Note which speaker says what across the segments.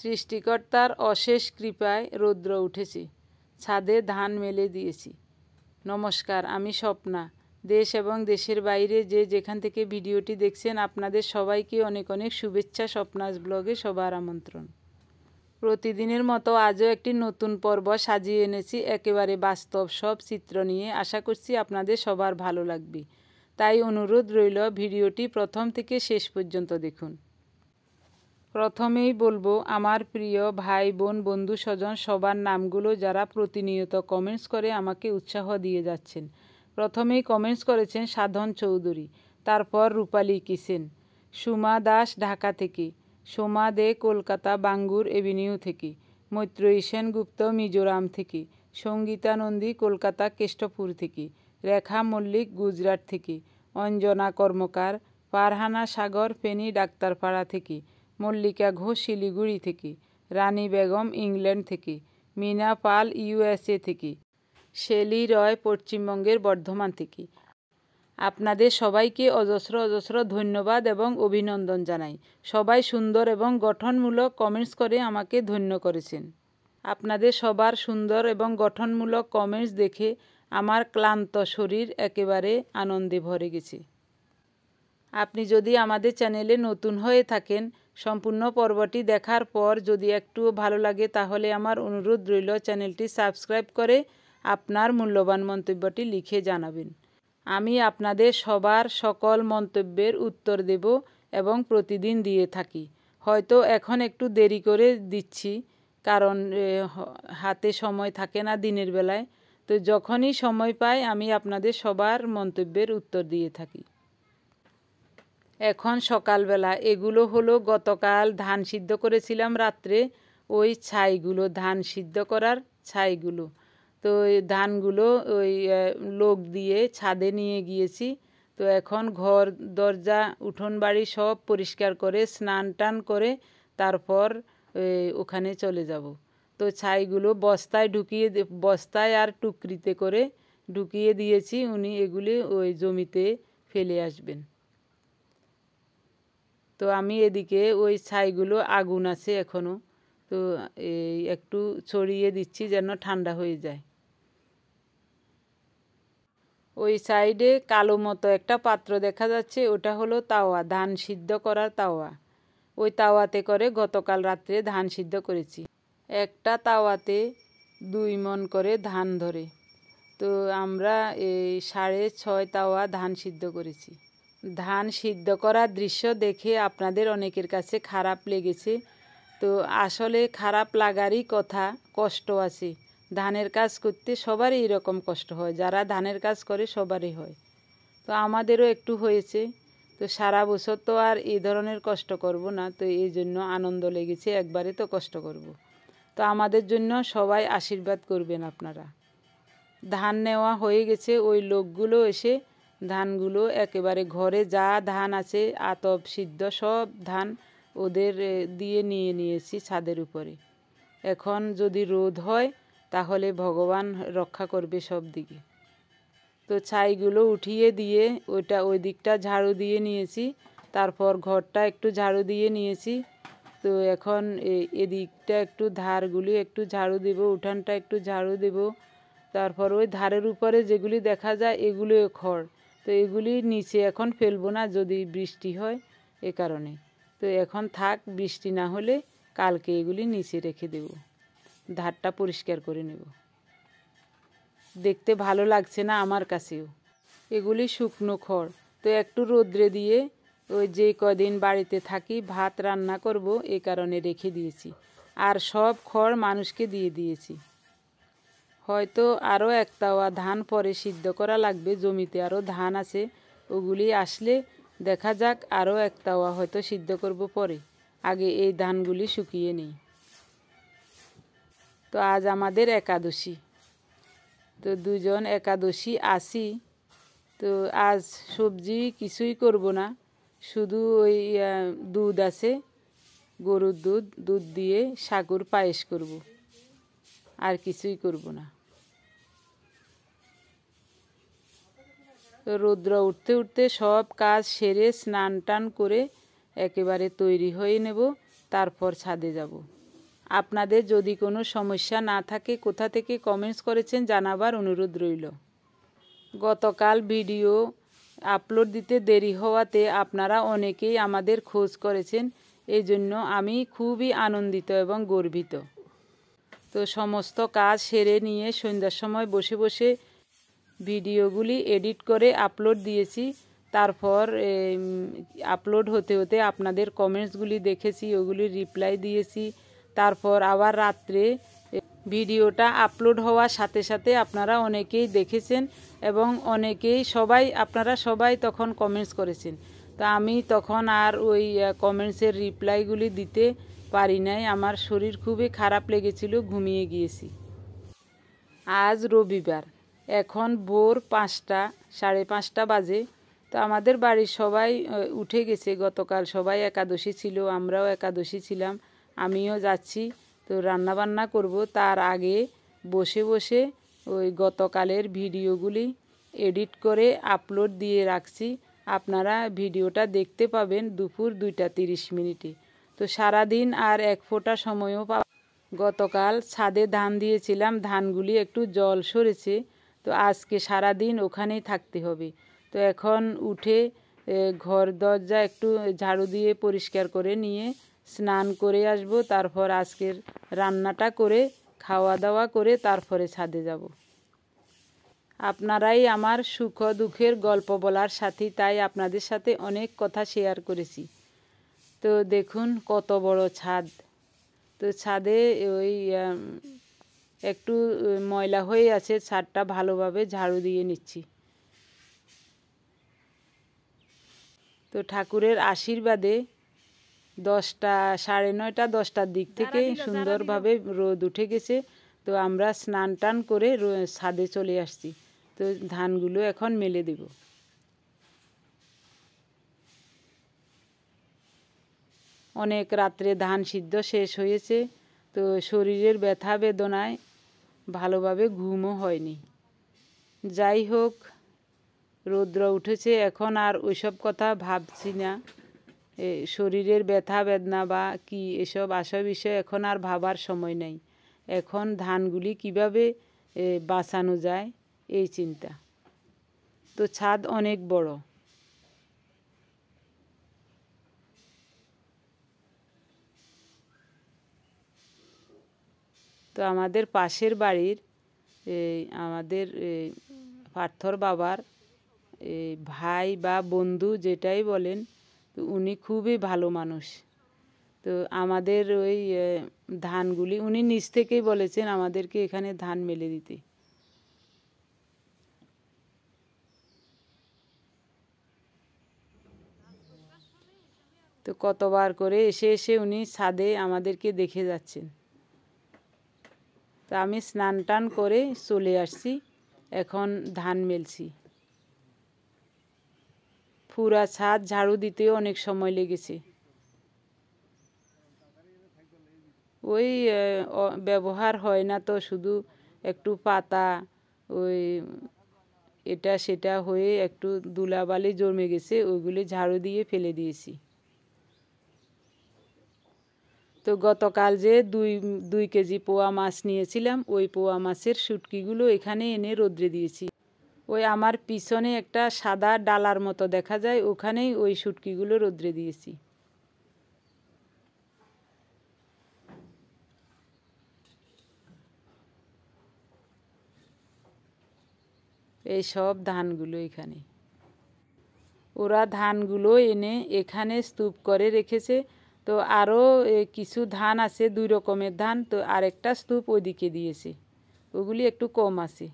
Speaker 1: সৃষ্টিকর্তার অশেষ কৃপায় রৌদ্র উঠেছে ছাদে ধান মেলে দিয়েছি নমস্কার আমি স্বপ্না দেশ এবং দেশের বাইরে যে যেখান থেকে ভিডিওটি দেখছেন আপনাদের সবাইকে অনেক অনেক শুভেচ্ছা স্বপ্নাস ব্লগে সবার আমন্ত্রণ প্রতিদিনের মতো আজও একটি নতুন পর্ব সাজিয়ে এনেছি একেবারে বাস্তব সব চিত্র নিয়ে আশা করছি আপনাদের সবার ভালো লাগবে তাই অনুরোধ রইল ভিডিওটি প্রথম থেকে শেষ পর্যন্ত দেখুন প্রথমেই বলবো আমার প্রিয় ভাই বোন বন্ধু স্বজন সবার নামগুলো যারা প্রতিনিয়ত কমেন্টস করে আমাকে উৎসাহ দিয়ে যাচ্ছেন প্রথমেই কমেন্টস করেছেন সাধন চৌধুরী তারপর রূপালী কিসেন সুমা দাস ঢাকা থেকে সোমা দে কলকাতা বাঙ্গুর এভিনিউ থেকে মৈত্রী সেনগুপ্ত মিজোরাম থেকে সঙ্গীতা নন্দী কলকাতা কেষ্টপুর থেকে রেখা মল্লিক গুজরাট থেকে অঞ্জনা কর্মকার পারহানা সাগর ফেনী ডাক্তারপাড়া থেকে মল্লিকা ঘোষ শিলিগুড়ি থেকে রানী বেগম ইংল্যান্ড থেকে মিনা পাল ইউএসএ থেকে শেলি রয় পশ্চিমবঙ্গের বর্ধমান থেকে আপনাদের সবাইকে অজস্র অজস্র ধন্যবাদ এবং অভিনন্দন জানাই সবাই সুন্দর এবং গঠনমূলক কমেন্টস করে আমাকে ধন্য করেছেন আপনাদের সবার সুন্দর এবং গঠনমূলক কমেন্টস দেখে আমার ক্লান্ত শরীর একেবারে আনন্দে ভরে গেছে আপনি যদি আমাদের চ্যানেলে নতুন হয়ে থাকেন সম্পূর্ণ পর্বটি দেখার পর যদি একটু ভালো লাগে তাহলে আমার অনুরোধ রইল চ্যানেলটি সাবস্ক্রাইব করে আপনার মূল্যবান মন্তব্যটি লিখে জানাবেন আমি আপনাদের সবার সকল মন্তব্যের উত্তর দেব এবং প্রতিদিন দিয়ে থাকি হয়তো এখন একটু দেরি করে দিচ্ছি কারণ হাতে সময় থাকে না দিনের বেলায় তো যখনই সময় পাই আমি আপনাদের সবার মন্তব্যের উত্তর দিয়ে থাকি এখন সকালবেলা এগুলো হলো গতকাল ধান সিদ্ধ করেছিলাম রাত্রে ওই ছাইগুলো ধান সিদ্ধ করার ছাইগুলো তো ধানগুলো ওই লোক দিয়ে ছাদে নিয়ে গিয়েছি তো এখন ঘর দরজা উঠোন বাড়ি সব পরিষ্কার করে স্নান টান করে তারপর ওখানে চলে যাব তো ছাইগুলো বস্তায় ঢুকিয়ে বস্তায় আর টুকরিতে করে ঢুকিয়ে দিয়েছি উনি এগুলি ওই জমিতে ফেলে আসবেন তো আমি এদিকে ওই ছাইগুলো আগুন আছে এখনও তো এই একটু ছড়িয়ে দিচ্ছি যেন ঠান্ডা হয়ে যায় ওই সাইডে কালো মতো একটা পাত্র দেখা যাচ্ছে ওটা হলো তাওয়া ধান সিদ্ধ করার তাওয়া ওই তাওয়াতে করে গতকাল রাত্রে ধান সিদ্ধ করেছি একটা তাওয়াতে দুই মন করে ধান ধরে তো আমরা এই সাড়ে ছয় তাওয়া ধান সিদ্ধ করেছি ধান সিদ্ধ করার দৃশ্য দেখে আপনাদের অনেকের কাছে খারাপ লেগেছে তো আসলে খারাপ লাগারই কথা কষ্ট আছে ধানের কাজ করতে সবারই এরকম কষ্ট হয় যারা ধানের কাজ করে সবারই হয় তো আমাদেরও একটু হয়েছে তো সারা বছর তো আর এই ধরনের কষ্ট করব না তো এই জন্য আনন্দ লেগেছে একবারে তো কষ্ট করব। তো আমাদের জন্য সবাই আশীর্বাদ করবেন আপনারা ধান নেওয়া হয়ে গেছে ওই লোকগুলো এসে ধানগুলো একেবারে ঘরে যা ধান আছে আতপ সিদ্ধ সব ধান ওদের দিয়ে নিয়ে নিয়েছি ছাদের উপরে এখন যদি রোদ হয় তাহলে ভগবান রক্ষা করবে সব দিকে তো ছাইগুলো উঠিয়ে দিয়ে ওইটা ওই দিকটা ঝাড়ু দিয়ে নিয়েছি তারপর ঘরটা একটু ঝাড়ু দিয়ে নিয়েছি তো এখন এদিকটা একটু ধারগুলি একটু ঝাড়ু দেব উঠানটা একটু ঝাড়ু দেব তারপর ওই ধারের উপরে যেগুলি দেখা যায় এগুলো খড় তো এগুলি নিচে এখন ফেলবো না যদি বৃষ্টি হয় এ কারণে তো এখন থাক বৃষ্টি না হলে কালকে এগুলি নিচে রেখে দেব ধারটা পরিষ্কার করে নেব দেখতে ভালো লাগছে না আমার কাছেও এগুলি শুকনো খড় তো একটু রোদ্রে দিয়ে ওই যে কদিন বাড়িতে থাকি ভাত রান্না করব এ কারণে রেখে দিয়েছি আর সব খড় মানুষকে দিয়ে দিয়েছি হয়তো আরও একতাওয়া ধান পরে সিদ্ধ করা লাগবে জমিতে আরও ধান আছে ওগুলি আসলে দেখা যাক আরও একতাওয়া হয়তো সিদ্ধ করব পরে আগে এই ধানগুলি শুকিয়ে নেই তো আজ আমাদের একাদশী তো দুজন একাদশী আসি তো আজ সবজি কিছুই করব না শুধু ওই দুধ আছে গরুর দুধ দুধ দিয়ে সাগর পায়েস করব আর কিছুই করব না রৌদ্র উঠতে উঠতে সব কাজ সেরে স্নান টান করে একেবারে তৈরি হয়ে নেব তারপর ছাদে যাব আপনাদের যদি কোনো সমস্যা না থাকে কোথা থেকে কমেন্টস করেছেন জানাবার অনুরোধ রইল গতকাল ভিডিও আপলোড দিতে দেরি হওয়াতে আপনারা অনেকেই আমাদের খোঁজ করেছেন এই জন্য আমি খুবই আনন্দিত এবং গর্বিত তো সমস্ত কাজ সেরে নিয়ে সন্ধ্যার সময় বসে বসে ভিডিওগুলি এডিট করে আপলোড দিয়েছি তারপর আপলোড হতে হতে আপনাদের কমেন্টসগুলি দেখেছি ওগুলি রিপ্লাই দিয়েছি তারপর আবার রাত্রে ভিডিওটা আপলোড হওয়ার সাথে সাথে আপনারা অনেকেই দেখেছেন এবং অনেকেই সবাই আপনারা সবাই তখন কমেন্টস করেছেন তা আমি তখন আর ওই কমেন্টসের রিপ্লাইগুলি দিতে পারি নাই আমার শরীর খুবই খারাপ লেগেছিল ঘুমিয়ে গিয়েছি আজ রবিবার এখন ভোর পাঁচটা সাড়ে পাঁচটা বাজে তো আমাদের বাড়ির সবাই উঠে গেছে গতকাল সবাই একাদশী ছিল আমরাও একাদশী ছিলাম আমিও যাচ্ছি তো রান্নাবান্না করব তার আগে বসে বসে ওই গতকালের ভিডিওগুলি এডিট করে আপলোড দিয়ে রাখছি আপনারা ভিডিওটা দেখতে পাবেন দুপুর দুইটা তিরিশ মিনিটে তো সারাদিন আর এক ফোঁটা সময়ও পা গতকাল ছাদে ধান দিয়েছিলাম ধানগুলি একটু জল সরেছে তো আজকে সারা দিন ওখানেই থাকতে হবে তো এখন উঠে ঘর দরজা একটু ঝাড়ু দিয়ে পরিষ্কার করে নিয়ে স্নান করে আসব তারপর আজকের রান্নাটা করে খাওয়া দাওয়া করে তারপরে ছাদে যাব আপনারাই আমার সুখ দুঃখের গল্প বলার সাথে তাই আপনাদের সাথে অনেক কথা শেয়ার করেছি তো দেখুন কত বড় ছাদ তো ছাদে ওই একটু ময়লা হয়ে আছে ছাদটা ভালোভাবে ঝাড়ু দিয়ে নিচ্ছি তো ঠাকুরের আশীর্বাদে দশটা সাড়ে নয়টা দশটার দিক থেকে সুন্দরভাবে রোদ উঠে গেছে তো আমরা স্নান টান করে ছাদে চলে আসছি তো ধানগুলো এখন মেলে দেব অনেক রাত্রে ধান সিদ্ধ শেষ হয়েছে তো শরীরের ব্যথা বেদনায় ভালোভাবে ঘুমও হয়নি যাই হোক রৌদ্র উঠেছে এখন আর ওইসব কথা ভাবছি না শরীরের ব্যথা বেদনা বা কি এসব আশা বিষয় এখন আর ভাবার সময় নাই এখন ধানগুলি কিভাবে বাঁচানো যায় এই চিন্তা তো ছাদ অনেক বড় তো আমাদের পাশের বাড়ির এই আমাদের এই পার্থর বাবার এই ভাই বা বন্ধু যেটাই বলেন তো উনি খুবই ভালো মানুষ তো আমাদের ওই ধানগুলি উনি নিজ থেকেই বলেছেন আমাদেরকে এখানে ধান মেলে দিতে তো কতবার করে এসে এসে উনি ছাদে আমাদেরকে দেখে যাচ্ছেন তা আমি স্নান টান করে চলে আসছি এখন ধান মেলছি ফুরা ছাদ ঝাড়ু দিতে অনেক সময় লেগেছে ওই ব্যবহার হয় না তো শুধু একটু পাতা ওই এটা সেটা হয়ে একটু দুলাবালি জমে গেছে ওইগুলি ঝাড়ু দিয়ে ফেলে দিয়েছি তো গতকাল যে দুই দুই কেজি পোয়া মাছ নিয়েছিলাম ওই পোয়া মাছের সুটকিগুলো এখানে এনে রোদ্রে দিয়েছি ওই আমার পিছনে একটা সাদা ডালার মতো দেখা যায় ওখানেই ওই সুটকিগুলো রোদ্রে দিয়েছি এই সব ধানগুলো এখানে ওরা ধানগুলো এনে এখানে স্তূপ করে রেখেছে তো আরও কিছু ধান আছে দুই রকমের ধান তো আরেকটা স্তূপ ওইদিকে দিয়েছে ওগুলি একটু কম আছে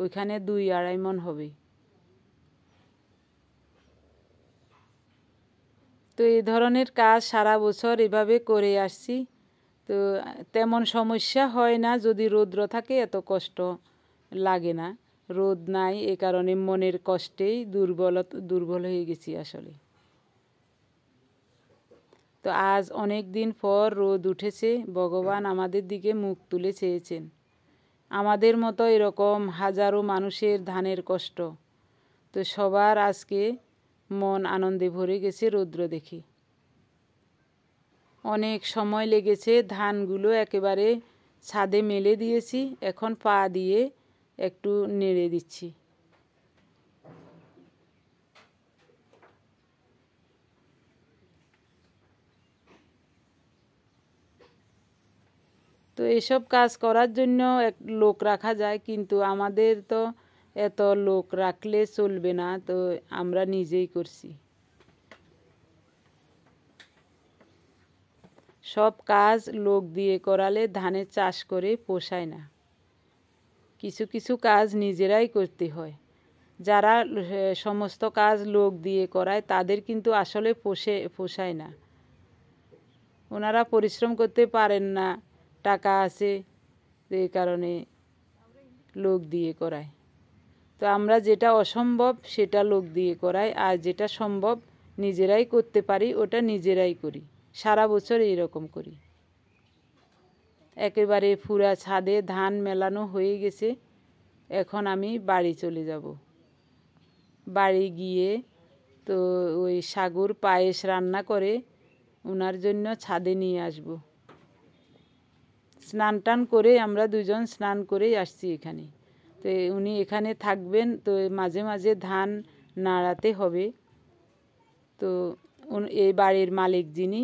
Speaker 1: ওইখানে দুই আড়াই মন হবে তো এই ধরনের কাজ সারা বছর এভাবে করে আসছি তো তেমন সমস্যা হয় না যদি রৌদ্র থাকে এত কষ্ট লাগে না রোদ নাই এ কারণে মনের কষ্টেই দুর্বল দুর্বল হয়ে গেছি আসলে তো আজ অনেক দিন পর রোদ উঠেছে ভগবান আমাদের দিকে মুখ তুলে চেয়েছেন আমাদের মতো এরকম হাজারো মানুষের ধানের কষ্ট তো সবার আজকে মন আনন্দে ভরে গেছে রৌদ্র দেখে অনেক সময় লেগেছে ধানগুলো একেবারে ছাদে মেলে দিয়েছি এখন পা দিয়ে একটু নেড়ে দিচ্ছি তো এসব কাজ করার জন্য এক লোক রাখা যায় কিন্তু আমাদের তো এত লোক রাখলে চলবে না তো আমরা নিজেই করছি সব কাজ লোক দিয়ে করালে ধানের চাষ করে পোষায় না কিছু কিছু কাজ নিজেরাই করতে হয় যারা সমস্ত কাজ লোক দিয়ে করায় তাদের কিন্তু আসলে পোষে পোষায় না ওনারা পরিশ্রম করতে পারেন না টাকা আছে এই কারণে লোক দিয়ে করায় তো আমরা যেটা অসম্ভব সেটা লোক দিয়ে করাই আর যেটা সম্ভব নিজেরাই করতে পারি ওটা নিজেরাই করি সারা বছর এইরকম করি একেবারে ফুরা ছাদে ধান মেলানো হয়ে গেছে এখন আমি বাড়ি চলে যাব বাড়ি গিয়ে তো ওই সাগর পায়েস রান্না করে ওনার জন্য ছাদে নিয়ে আসবো স্নান টান করে আমরা দুজন স্নান করেই আসছি এখানে তো উনি এখানে থাকবেন তো মাঝে মাঝে ধান নাড়াতে হবে তো এই বাড়ির মালিক যিনি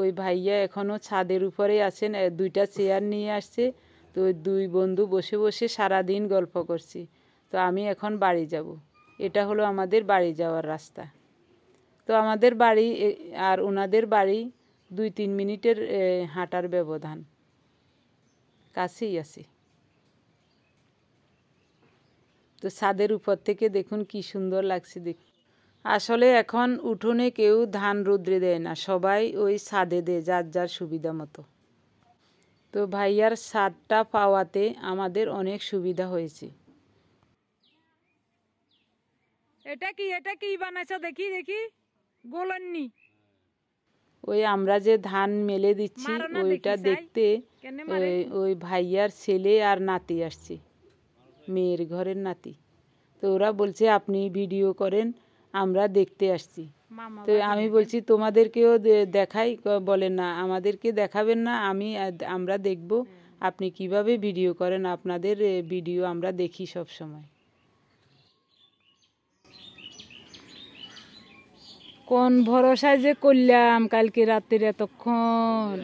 Speaker 1: ওই ভাইয়া এখনও ছাদের উপরে আছেন দুইটা চেয়ার নিয়ে আসছে তো দুই বন্ধু বসে বসে সারা দিন গল্প করছি তো আমি এখন বাড়ি যাব এটা হলো আমাদের বাড়ি যাওয়ার রাস্তা তো আমাদের বাড়ি আর ওনাদের বাড়ি দুই তিন মিনিটের হাঁটার ব্যবধান কাছেই আছে তো ছাদের উপর থেকে দেখুন কি সুন্দর লাগছে দেখ আসলে এখন উঠোনে কেউ ধান রোদ্রে দেয় না সবাই ওই ছাদে দেয় যার যার সুবিধা মতো তো ভাইয়ার ছাদটা পাওয়াতে আমাদের অনেক সুবিধা হয়েছে এটা কি এটা কি বানাইছো দেখি দেখি গোলন্নি ওই আমরা যে ধান মেলে দিচ্ছি ওইটা দেখতে ওই ভাইয়ার ছেলে আর নাতি আসছে মেয়ের ঘরের নাতি তো ওরা বলছে আপনি ভিডিও করেন আমরা দেখতে আসছি তো আমি বলছি তোমাদেরকেও দেখাই বলে না আমাদেরকে দেখাবেন না আমি আমরা দেখব হ্যাঁ। আপনি কিভাবে ভিডিও করেন আপনাদের ভিডিও আমরা দেখি সব সময় কোন ভরসায় যে করলাম কালকে রাত্রির এতক্ষণ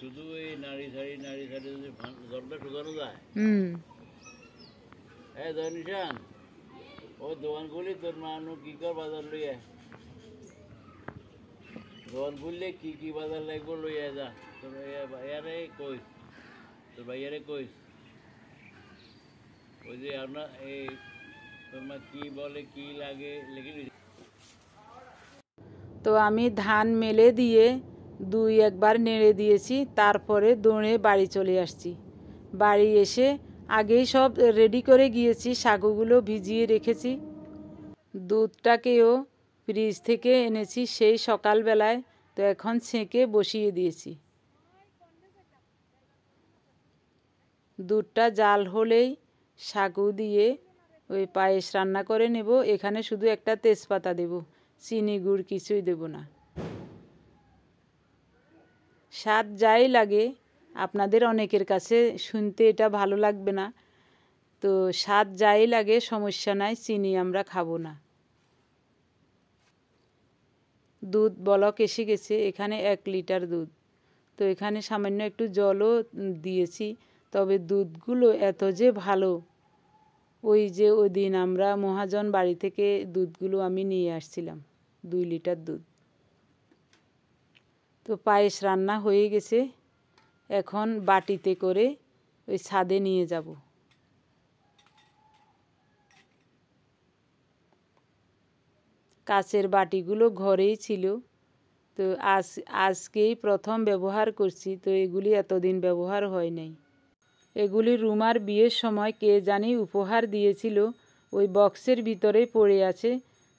Speaker 1: কি দোকান কি কি বাজার লাগবো লইয়া যা তোর ভাইয়ারে কইস তোর ভাইয়ারে কইস ওই যে আপনার এই তো আমি ধান মেলে দিয়ে দুই একবার নেড়ে দিয়েছি তারপরে দৌড়ে বাড়ি চলে আসছি বাড়ি এসে আগেই সব রেডি করে গিয়েছি সাগুগুলো ভিজিয়ে রেখেছি দুধটাকেও ফ্রিজ থেকে এনেছি সেই সকালবেলায় তো এখন ছেঁকে বসিয়ে দিয়েছি দুধটা জাল হলেই সাগু দিয়ে ওই পায়েস রান্না করে নেব এখানে শুধু একটা তেজপাতা দেব চিনি গুড় কিছুই দেব না স্বাদ যাই লাগে আপনাদের অনেকের কাছে শুনতে এটা ভালো লাগবে না তো স্বাদ যাই লাগে সমস্যা নাই চিনি আমরা খাবো না দুধ বলক এসে গেছে এখানে এক লিটার দুধ তো এখানে সামান্য একটু জলও দিয়েছি তবে দুধগুলো এত যে ভালো ওই যে ওই দিন আমরা মহাজন বাড়ি থেকে দুধগুলো আমি নিয়ে আসছিলাম দুই লিটার দুধ তো পায়েস রান্না হয়ে গেছে এখন বাটিতে করে ওই ছাদে নিয়ে যাব কাচের বাটিগুলো ঘরেই ছিল তো আজ আজকেই প্রথম ব্যবহার করছি তো এগুলি এতদিন ব্যবহার হয় নাই এগুলি রুমার বিয়ের সময় কে জানি উপহার দিয়েছিল ওই বক্সের ভিতরে পড়ে আছে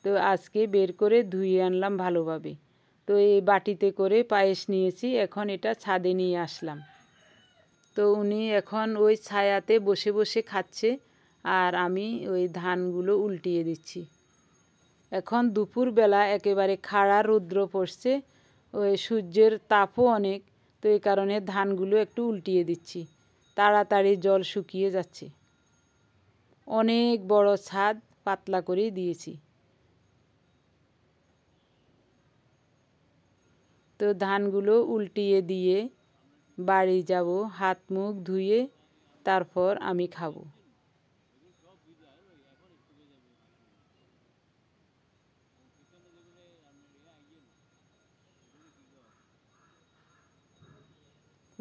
Speaker 1: তো আজকে বের করে ধুয়ে আনলাম ভালোভাবে তো এই বাটিতে করে পায়েস নিয়েছি এখন এটা ছাদে নিয়ে আসলাম তো উনি এখন ওই ছায়াতে বসে বসে খাচ্ছে আর আমি ওই ধানগুলো উল্টিয়ে দিচ্ছি এখন দুপুরবেলা একেবারে খাড়া রৌদ্র পড়ছে ওই সূর্যের তাপও অনেক তো এই কারণে ধানগুলো একটু উল্টিয়ে দিচ্ছি তাড়াতাড়ি জল শুকিয়ে যাচ্ছে অনেক বড় ছাদ পাতলা করে দিয়েছি তো ধানগুলো উল্টিয়ে দিয়ে বাড়ি যাব হাত মুখ ধুয়ে তারপর আমি খাবো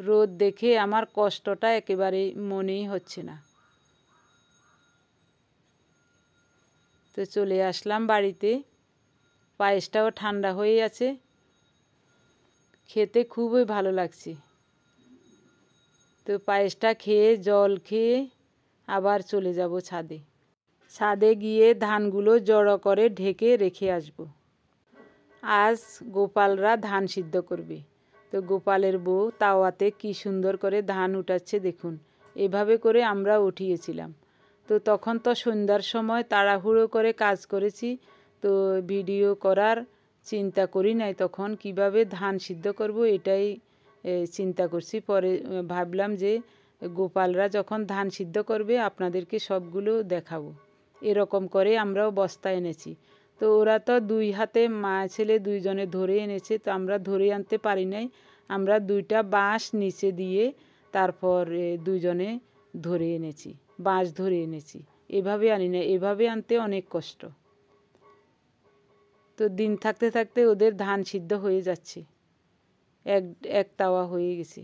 Speaker 1: রোদ দেখে আমার কষ্টটা একেবারেই মনেই হচ্ছে না তো চলে আসলাম বাড়িতে পায়েসটাও ঠান্ডা হয়ে আছে খেতে খুবই ভালো লাগছে তো পায়েসটা খেয়ে জল খেয়ে আবার চলে যাব ছাদে ছাদে গিয়ে ধানগুলো জড়ো করে ঢেকে রেখে আসব আজ গোপালরা ধান সিদ্ধ করবে তো গোপালের বউ তাওয়াতে কি সুন্দর করে ধান উঠাচ্ছে দেখুন এভাবে করে আমরা উঠিয়েছিলাম তো তখন তো সন্ধ্যার সময় তাড়াহুড়ো করে কাজ করেছি তো ভিডিও করার চিন্তা করি নাই তখন কিভাবে ধান সিদ্ধ করব এটাই চিন্তা করছি পরে ভাবলাম যে গোপালরা যখন ধান সিদ্ধ করবে আপনাদেরকে সবগুলো দেখাবো এরকম করে আমরাও বস্তা এনেছি তো ওরা তো দুই হাতে মা ছেলে দুইজনে ধরে এনেছে তো আমরা ধরে আনতে পারি নাই আমরা দুইটা বাঁশ নিচে দিয়ে তারপর দুইজনে ধরে এনেছি বাঁশ ধরে এনেছি এভাবে আনি না এভাবে আনতে অনেক কষ্ট তো দিন থাকতে থাকতে ওদের ধান সিদ্ধ হয়ে যাচ্ছে এক এক তাওয়া হয়ে গেছে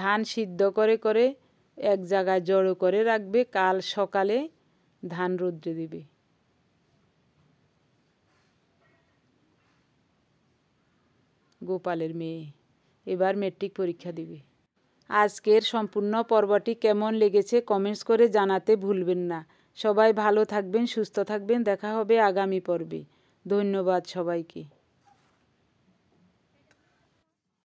Speaker 1: ধান সিদ্ধ করে করে এক জায়গায় জড়ো করে রাখবে কাল সকালে ধান রোদ্রে দেবে গোপালের মেয়ে এবার মেট্রিক পরীক্ষা দিবে আজকের সম্পূর্ণ পর্বটি কেমন লেগেছে কমেন্টস করে জানাতে ভুলবেন না সবাই ভালো থাকবেন সুস্থ থাকবেন দেখা হবে আগামী পর্বে ধন্যবাদ সবাইকে